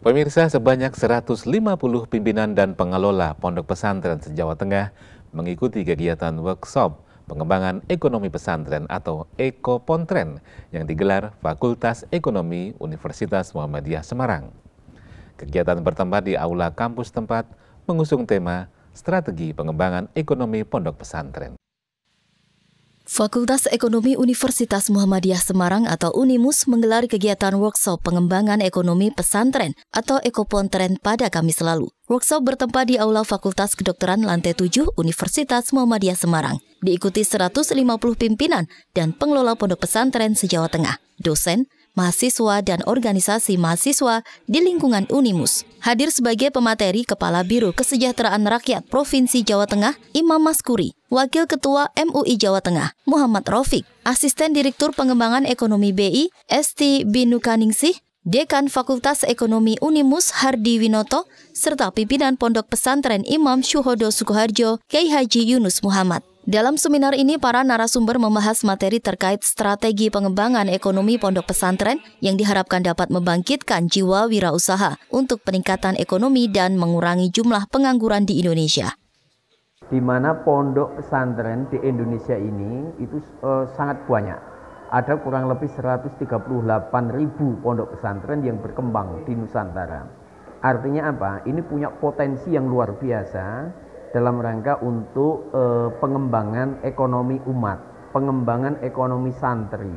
Pemirsa, sebanyak 150 pimpinan dan pengelola pondok pesantren se-Jawa Tengah mengikuti kegiatan workshop pengembangan ekonomi pesantren atau Pontren yang digelar Fakultas Ekonomi Universitas Muhammadiyah Semarang. Kegiatan bertempat di aula kampus tempat mengusung tema strategi pengembangan ekonomi pondok pesantren. Fakultas Ekonomi Universitas Muhammadiyah Semarang atau Unimus menggelar kegiatan workshop pengembangan ekonomi pesantren atau ekopontren pada Kamis lalu. Workshop bertempat di Aula Fakultas Kedokteran Lantai 7 Universitas Muhammadiyah Semarang. Diikuti 150 pimpinan dan pengelola pondok pesantren sejawa Tengah, dosen, mahasiswa dan organisasi mahasiswa di lingkungan Unimus. Hadir sebagai pemateri Kepala Biro Kesejahteraan Rakyat Provinsi Jawa Tengah, Imam Maskuri, Wakil Ketua MUI Jawa Tengah, Muhammad Rofik, Asisten Direktur Pengembangan Ekonomi BI, Esti Binukaningsih, Dekan Fakultas Ekonomi Unimus Hardi Winoto, serta pimpinan Pondok Pesantren Imam Syuhodo Sukoharjo, Kiai Haji Yunus Muhammad. Dalam seminar ini, para narasumber membahas materi terkait strategi pengembangan ekonomi pondok pesantren yang diharapkan dapat membangkitkan jiwa wirausaha untuk peningkatan ekonomi dan mengurangi jumlah pengangguran di Indonesia. Di mana pondok pesantren di Indonesia ini itu uh, sangat banyak. Ada kurang lebih 138 ribu pondok pesantren yang berkembang di Nusantara. Artinya apa? Ini punya potensi yang luar biasa dalam rangka untuk e, pengembangan ekonomi umat, pengembangan ekonomi santri.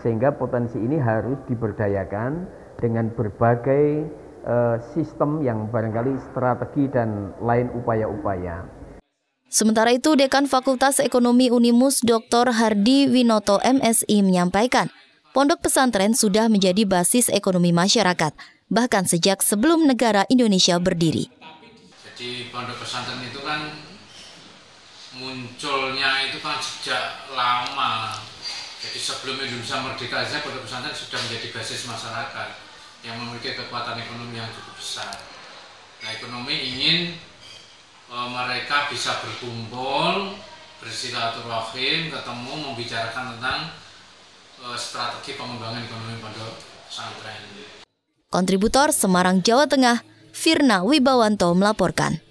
Sehingga potensi ini harus diberdayakan dengan berbagai e, sistem yang barangkali strategi dan lain upaya-upaya. Sementara itu, Dekan Fakultas Ekonomi Unimus Dr. Hardi Winoto MSI menyampaikan, pondok pesantren sudah menjadi basis ekonomi masyarakat, bahkan sejak sebelum negara Indonesia berdiri di pondok pesantren itu kan munculnya itu kan sejak lama jadi sebelum Indonesia merdeka saja pondok pesantren sudah menjadi basis masyarakat yang memiliki kekuatan ekonomi yang cukup besar nah ekonomi ingin e, mereka bisa berkumpul bersilaturahim ketemu membicarakan tentang e, strategi pengembangan ekonomi pondok pesantren kontributor Semarang Jawa Tengah Firna Wibawanto melaporkan.